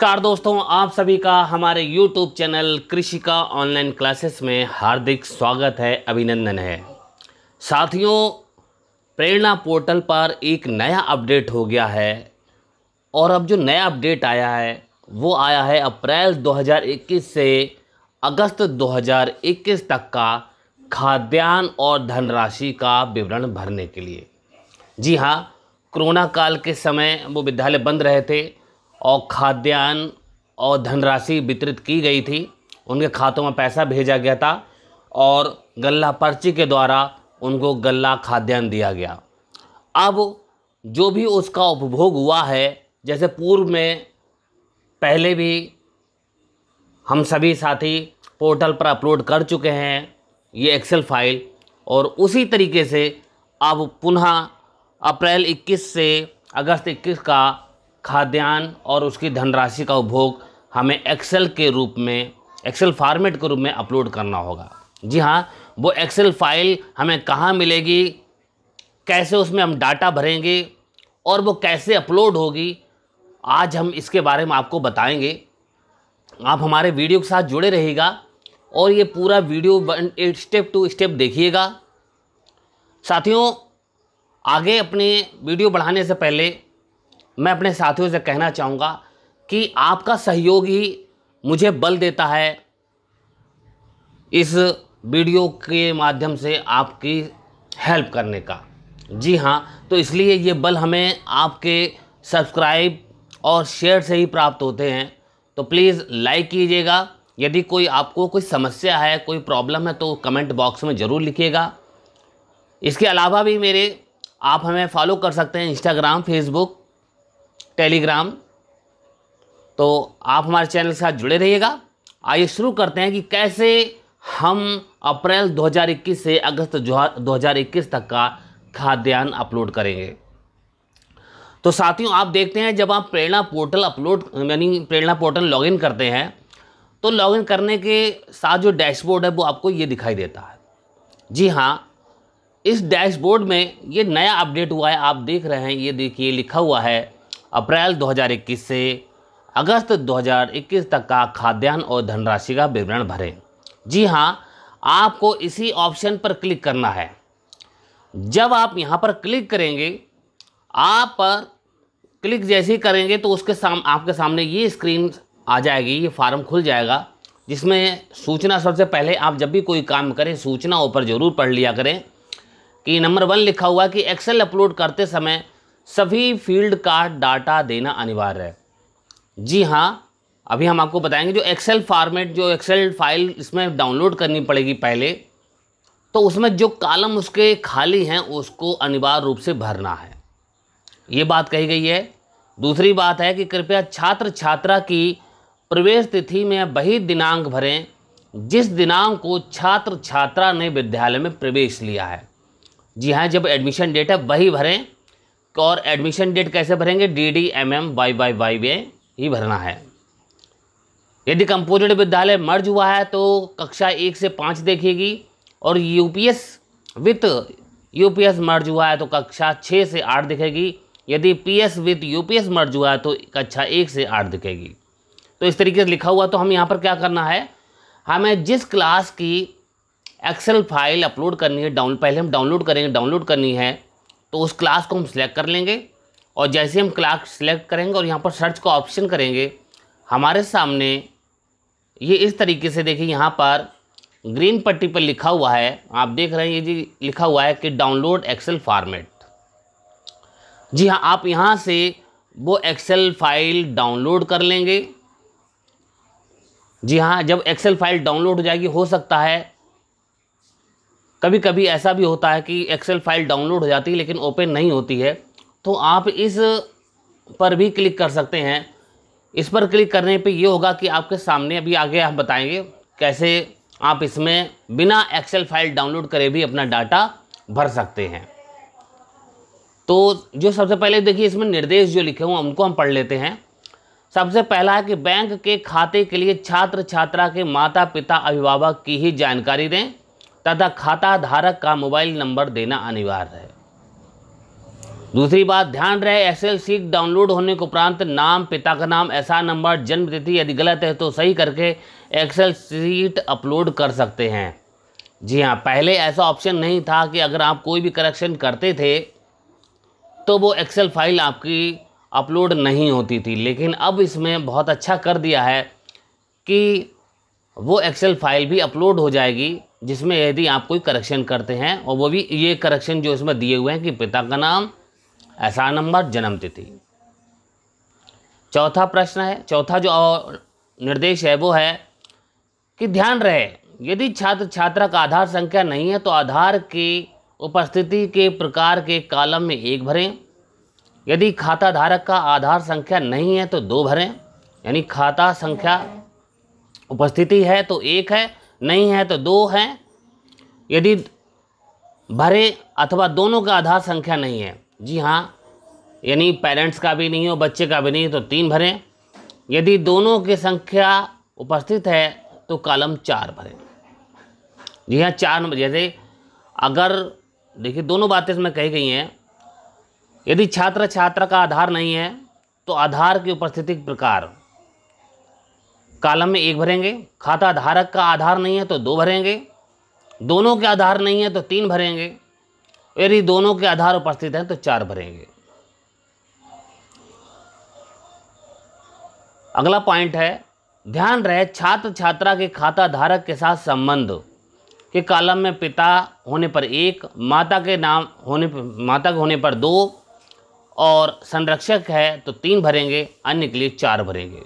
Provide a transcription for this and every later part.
car दोस्तों आप सभी का हमारे YouTube चैनल कृषि का ऑनलाइन क्लासेस में हार्दिक स्वागत है अभिनंदन है साथियों प्रेरणा पोर्टल पर एक नया अपडेट हो गया है और अब जो नया अपडेट आया है वो आया है अप्रैल 2021 से अगस्त 2021 तक का खाद्यान्न और धनराशि का विवरण भरने के लिए जी हाँ कोरोना काल के समय वो विद्यालय बंद रहे थे और खाद्यान्न और धनराशि वितरित की गई थी उनके खातों में पैसा भेजा गया था और गल्ला पर्ची के द्वारा उनको गल्ला खाद्यान्न दिया गया अब जो भी उसका उपभोग हुआ है जैसे पूर्व में पहले भी हम सभी साथी पोर्टल पर अपलोड कर चुके हैं ये एक्सेल फाइल और उसी तरीके से अब पुनः अप्रैल 21 से अगस्त 21 का खाद्यान्न और उसकी धनराशि का उपभोग हमें एक्सेल के रूप में एक्सेल फॉर्मेट के रूप में अपलोड करना होगा जी हाँ वो एक्सेल फाइल हमें कहाँ मिलेगी कैसे उसमें हम डाटा भरेंगे और वो कैसे अपलोड होगी आज हम इसके बारे में आपको बताएंगे आप हमारे वीडियो के साथ जुड़े रहेगा और ये पूरा video one step to step देखिएगा साथियों आगे अपने वीडियो बढ़ाने से पहले मैं अपने साथियों से कहना चाहूँगा कि आपका सहयोग ही मुझे बल देता है इस वीडियो के माध्यम से आपकी हेल्प करने का जी हाँ तो इसलिए ये बल हमें आपके सब्सक्राइब और शेयर से ही प्राप्त होते हैं तो प्लीज़ लाइक कीजिएगा यदि कोई आपको कोई समस्या है कोई प्रॉब्लम है तो कमेंट बॉक्स में ज़रूर लिखिएगा इसके अलावा भी मेरे आप हमें फॉलो कर सकते हैं इंस्टाग्राम फेसबुक टेलीग्राम तो आप हमारे चैनल के साथ जुड़े रहिएगा आइए शुरू करते हैं कि कैसे हम अप्रैल 2021 से अगस्त 2021 तक का खाद्यान्न अपलोड करेंगे तो साथियों आप देखते हैं जब आप प्रेरणा पोर्टल अपलोड यानी प्रेरणा पोर्टल लॉगिन करते हैं तो लॉगिन करने के साथ जो डैशबोर्ड है वो आपको ये दिखाई देता है जी हाँ इस डैशबोर्ड में ये नया अपडेट हुआ है आप देख रहे हैं ये देखिए लिखा हुआ है अप्रैल 2021 से अगस्त 2021 तक का खाद्यान्न और धनराशि का विवरण भरें जी हाँ आपको इसी ऑप्शन पर क्लिक करना है जब आप यहाँ पर क्लिक करेंगे आप पर क्लिक जैसे ही करेंगे तो उसके साम आपके सामने ये स्क्रीन आ जाएगी ये फार्म खुल जाएगा जिसमें सूचना सबसे पहले आप जब भी कोई काम करें सूचना ऊपर ज़रूर पढ़ लिया करें कि नंबर वन लिखा हुआ कि एक्सेल अपलोड करते समय सभी फील्ड का डाटा देना अनिवार्य है जी हाँ अभी हम आपको बताएंगे जो एक्सेल फॉर्मेट जो एक्सेल फाइल इसमें डाउनलोड करनी पड़ेगी पहले तो उसमें जो कालम उसके खाली हैं उसको अनिवार्य रूप से भरना है ये बात कही गई है दूसरी बात है कि कृपया छात्र छात्रा की प्रवेश तिथि में वही दिनांक भरें जिस दिनांक को छात्र छात्रा ने विद्यालय में प्रवेश लिया है जी हाँ जब एडमिशन डेट है वही भरें तो और एडमिशन डेट कैसे भरेंगे D D M M Y Y Y वे ही भरना है यदि कंपोजिट विद्यालय मर्ज हुआ है तो कक्षा एक से पाँच देखेगी और यूपीएस विथ यूपीएस मर्ज हुआ है तो कक्षा छः से आठ दिखेगी यदि पीएस विथ यूपीएस मर्ज हुआ है तो कक्षा एक से आठ दिखेगी तो इस तरीके से लिखा हुआ तो हम यहाँ पर क्या करना है हमें जिस क्लास की एक्सेल फाइल अपलोड करनी है डाउन पहले हम डाउनलोड करेंगे डाउनलोड करनी है तो उस क्लास को हम सिलेक्ट कर लेंगे और जैसे हम क्लास सिलेक्ट करेंगे और यहाँ पर सर्च का ऑप्शन करेंगे हमारे सामने ये इस तरीके से देखिए यहाँ पर ग्रीन पट्टी पर लिखा हुआ है आप देख रहे हैं ये जी लिखा हुआ है कि डाउनलोड एक्सेल फॉर्मेट जी हाँ आप यहाँ से वो एक्सेल फाइल डाउनलोड कर लेंगे जी हाँ जब एक्सेल फाइल डाउनलोड हो जाएगी हो सकता है कभी कभी ऐसा भी होता है कि एक्सेल फाइल डाउनलोड हो जाती है लेकिन ओपन नहीं होती है तो आप इस पर भी क्लिक कर सकते हैं इस पर क्लिक करने पे ये होगा कि आपके सामने अभी आगे हम बताएंगे कैसे आप इसमें बिना एक्सेल फाइल डाउनलोड करे भी अपना डाटा भर सकते हैं तो जो सबसे पहले देखिए इसमें निर्देश जो लिखे हुए उनको हम पढ़ लेते हैं सबसे पहला है कि बैंक के खाते के लिए छात्र छात्रा के माता पिता अभिभावक की ही जानकारी दें तथा खाता धारक का मोबाइल नंबर देना अनिवार्य है दूसरी बात ध्यान रहे एस सीट डाउनलोड होने के उपरांत नाम पिता का नाम ऐसा नंबर जन्म तिथि यदि गलत है तो सही करके एक्सेल सीट अपलोड कर सकते हैं जी हाँ पहले ऐसा ऑप्शन नहीं था कि अगर आप कोई भी करेक्शन करते थे तो वो एक्सेल फाइल आपकी अपलोड नहीं होती थी लेकिन अब इसमें बहुत अच्छा कर दिया है कि वो एक्सेल फाइल भी अपलोड हो जाएगी जिसमें यदि आप कोई करेक्शन करते हैं और वो भी ये करेक्शन जो इसमें दिए हुए हैं कि पिता का नाम ऐसा नंबर जन्म तिथि चौथा प्रश्न है चौथा जो निर्देश है वो है कि ध्यान रहे यदि छात्र छात्रा का आधार संख्या नहीं है तो आधार की उपस्थिति के प्रकार के कालम में एक भरें यदि खाता धारक का आधार संख्या नहीं है तो दो भरें यानी खाता संख्या उपस्थिति है तो एक है नहीं है तो दो है यदि भरे अथवा दोनों का आधार संख्या नहीं है जी हाँ यानी पेरेंट्स का भी नहीं हो बच्चे का भी नहीं तो तीन भरें यदि दोनों की संख्या उपस्थित है तो कॉलम चार भरें जी हाँ चार नंबर जैसे अगर देखिए दोनों बातें इसमें कही गई हैं यदि छात्र छात्रा का आधार नहीं है तो आधार की उपस्थिति के प्रकार कालम में एक भरेंगे खाता धारक का आधार नहीं है तो दो भरेंगे दोनों के आधार नहीं है तो तीन भरेंगे यदि दोनों के आधार उपस्थित हैं तो चार भरेंगे अगला पॉइंट है ध्यान रहे छात्र छात्रा के खाता धारक के साथ संबंध के कालम में पिता होने पर एक माता के नाम होने पर माता के होने पर दो और संरक्षक है तो तीन भरेंगे अन्य के लिए चार भरेंगे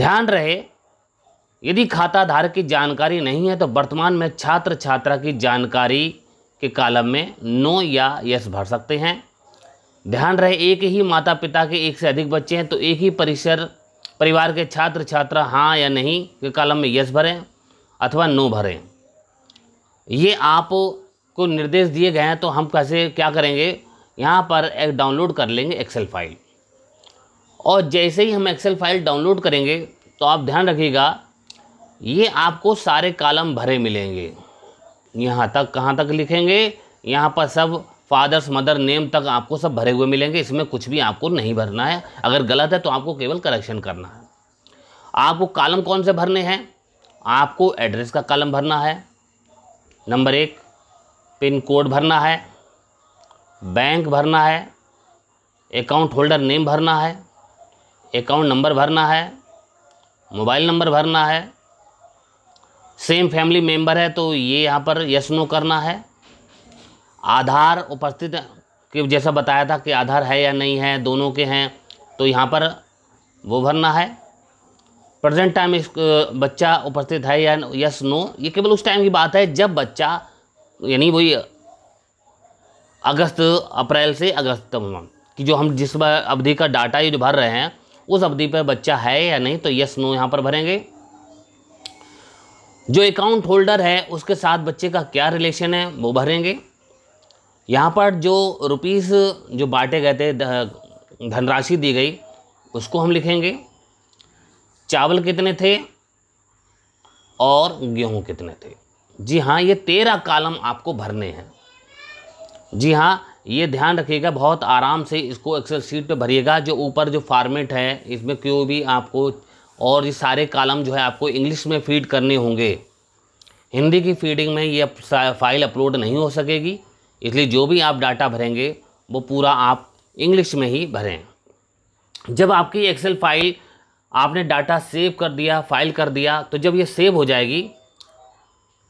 ध्यान रहे यदि खाता धारक की जानकारी नहीं है तो वर्तमान में छात्र छात्रा की जानकारी के कालम में नो या यस भर सकते हैं ध्यान रहे एक ही माता पिता के एक से अधिक बच्चे हैं तो एक ही परिसर परिवार के छात्र छात्रा हाँ या नहीं के कालम में यस भरें अथवा नो भरें ये आप को निर्देश दिए गए हैं तो हम कैसे क्या करेंगे यहाँ पर एक डाउनलोड कर लेंगे एक्सेल फाइल और जैसे ही हम एक्सेल फाइल डाउनलोड करेंगे तो आप ध्यान रखिएगा ये आपको सारे कालम भरे मिलेंगे यहाँ तक कहाँ तक लिखेंगे यहाँ पर सब फादर्स मदर नेम तक आपको सब भरे हुए मिलेंगे इसमें कुछ भी आपको नहीं भरना है अगर गलत है तो आपको केवल करेक्शन करना है आपको कालम कौन से भरने हैं आपको एड्रेस का कालम भरना है नंबर एक पिन कोड भरना है बैंक भरना है अकाउंट होल्डर नेम भरना है अकाउंट नंबर भरना है मोबाइल नंबर भरना है सेम फैमिली मेम्बर है तो ये यहाँ पर यस नो करना है आधार उपस्थित कि जैसा बताया था कि आधार है या नहीं है दोनों के हैं तो यहाँ पर वो भरना है प्रेजेंट टाइम इस बच्चा उपस्थित है या यस नो ये केवल उस टाइम की बात है जब बच्चा यानी वही अगस्त अप्रैल से अगस्त तक कि जो हम जिस अवधि का डाटा ये जो भर रहे हैं उस अवधि पर बच्चा है या नहीं तो यस नो यहाँ पर भरेंगे जो अकाउंट होल्डर है उसके साथ बच्चे का क्या रिलेशन है वो भरेंगे यहाँ पर जो रुपीस जो बांटे गए थे धनराशि दी गई उसको हम लिखेंगे चावल कितने थे और गेहूँ कितने थे जी हाँ ये तेरह कालम आपको भरने हैं जी हाँ ये ध्यान रखिएगा बहुत आराम से इसको एक्सेल सीट पे भरिएगा जो ऊपर जो फार्मेट है इसमें क्यों भी आपको और ये सारे कालम जो है आपको इंग्लिश में फीड करने होंगे हिंदी की फीडिंग में ये फाइल अपलोड नहीं हो सकेगी इसलिए जो भी आप डाटा भरेंगे वो पूरा आप इंग्लिश में ही भरें जब आपकी एक्सेल फाइल आपने डाटा सेव कर दिया फाइल कर दिया तो जब ये सेव हो जाएगी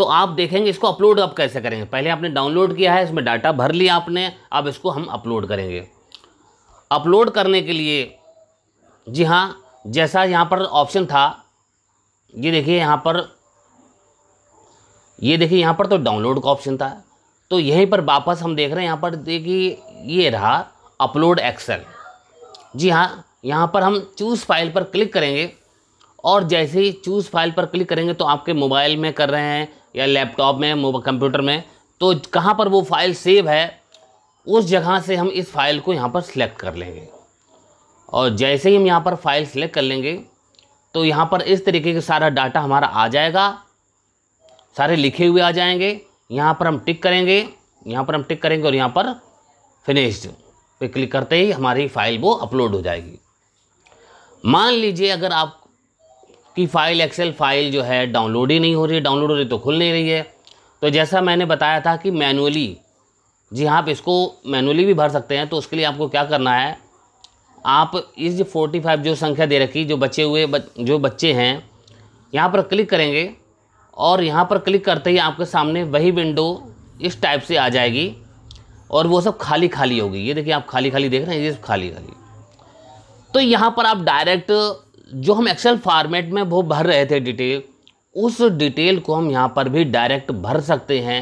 तो आप देखेंगे इसको अपलोड आप कैसे करेंगे पहले आपने डाउनलोड किया है इसमें डाटा भर लिया आपने अब इसको हम अपलोड करेंगे अपलोड करने के लिए जी हाँ जैसा यहाँ पर ऑप्शन था ये देखिए यहाँ पर ये देखिए यहाँ पर तो डाउनलोड का ऑप्शन था तो यहीं पर वापस हम देख रहे हैं यहाँ पर देखिए ये रहा अपलोड एक्सेल जी हाँ यहाँ पर हम चूज़ फाइल पर क्लिक करेंगे और जैसे ही चूज़ फाइल पर क्लिक करेंगे तो आपके मोबाइल में कर रहे हैं या लैपटॉप में कंप्यूटर में तो कहाँ पर वो फाइल सेव है उस जगह से हम इस फाइल को यहाँ पर सिलेक्ट कर लेंगे और जैसे ही हम यहाँ पर फाइल सेलेक्ट कर लेंगे तो यहाँ पर इस तरीके के सारा डाटा हमारा आ जाएगा सारे लिखे हुए आ जाएंगे यहाँ पर हम टिक करेंगे यहाँ पर हम टिक करेंगे और यहाँ पर फिनिश्ड पे क्लिक करते ही हमारी फाइल वो अपलोड हो जाएगी मान लीजिए अगर आप कि फ़ाइल एक्सेल फ़ाइल जो है डाउनलोड ही नहीं हो रही है डाउनलोड हो रही तो खुल नहीं रही है तो जैसा मैंने बताया था कि मैनुअली जी हाँ आप इसको मैनुअली भी भर सकते हैं तो उसके लिए आपको क्या करना है आप इस जो फोर्टी फाइव जो संख्या दे रखी जो बचे हुए ब, जो बच्चे हैं यहाँ पर क्लिक करेंगे और यहाँ पर क्लिक करते ही आपके सामने वही विंडो इस टाइप से आ जाएगी और वो सब खाली खाली होगी ये देखिए आप खाली खाली देख रहे हैं ये सब खाली खाली तो यहाँ पर आप डायरेक्ट जो हम एक्सेल फॉर्मेट में वो भर रहे थे डिटेल उस डिटेल को हम यहाँ पर भी डायरेक्ट भर सकते हैं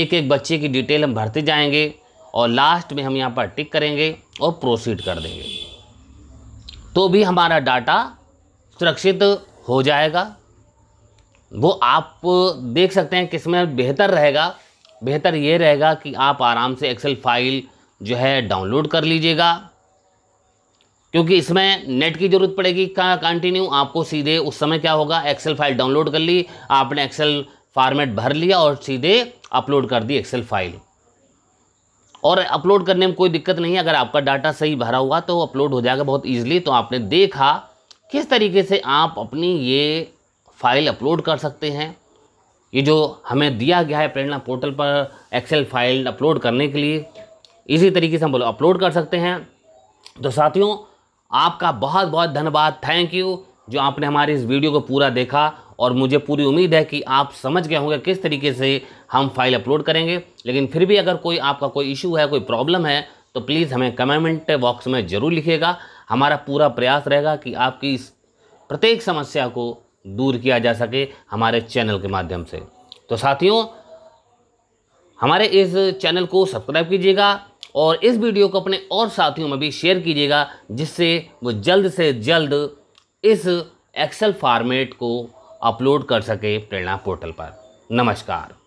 एक एक बच्चे की डिटेल हम भरते जाएंगे और लास्ट में हम यहाँ पर टिक करेंगे और प्रोसीड कर देंगे तो भी हमारा डाटा सुरक्षित हो जाएगा वो आप देख सकते हैं किस में बेहतर रहेगा बेहतर ये रहेगा कि आप आराम से एक्सेल फाइल जो है डाउनलोड कर लीजिएगा क्योंकि इसमें नेट की ज़रूरत पड़ेगी का कंटिन्यू आपको सीधे उस समय क्या होगा एक्सेल फाइल डाउनलोड कर ली आपने एक्सेल फॉर्मेट भर लिया और सीधे अपलोड कर दी एक्सेल फाइल और अपलोड करने में कोई दिक्कत नहीं है अगर आपका डाटा सही भरा हुआ तो अपलोड हो जाएगा बहुत ईजिली तो आपने देखा किस तरीके से आप अपनी ये फाइल अपलोड कर सकते हैं ये जो हमें दिया गया है प्रेरणा पोर्टल पर एक्सेल फाइल अपलोड करने के लिए इसी तरीके से हम बोलो अपलोड कर सकते हैं तो साथियों आपका बहुत बहुत धन्यवाद थैंक यू जो आपने हमारे इस वीडियो को पूरा देखा और मुझे पूरी उम्मीद है कि आप समझ गए होंगे किस तरीके से हम फाइल अपलोड करेंगे लेकिन फिर भी अगर कोई आपका कोई इशू है कोई प्रॉब्लम है तो प्लीज़ हमें कमेंट बॉक्स में ज़रूर लिखिएगा हमारा पूरा प्रयास रहेगा कि आपकी इस प्रत्येक समस्या को दूर किया जा सके हमारे चैनल के माध्यम से तो साथियों हमारे इस चैनल को सब्सक्राइब कीजिएगा और इस वीडियो को अपने और साथियों में भी शेयर कीजिएगा जिससे वो जल्द से जल्द इस एक्सेल फॉर्मेट को अपलोड कर सके प्रेरणा पोर्टल पर नमस्कार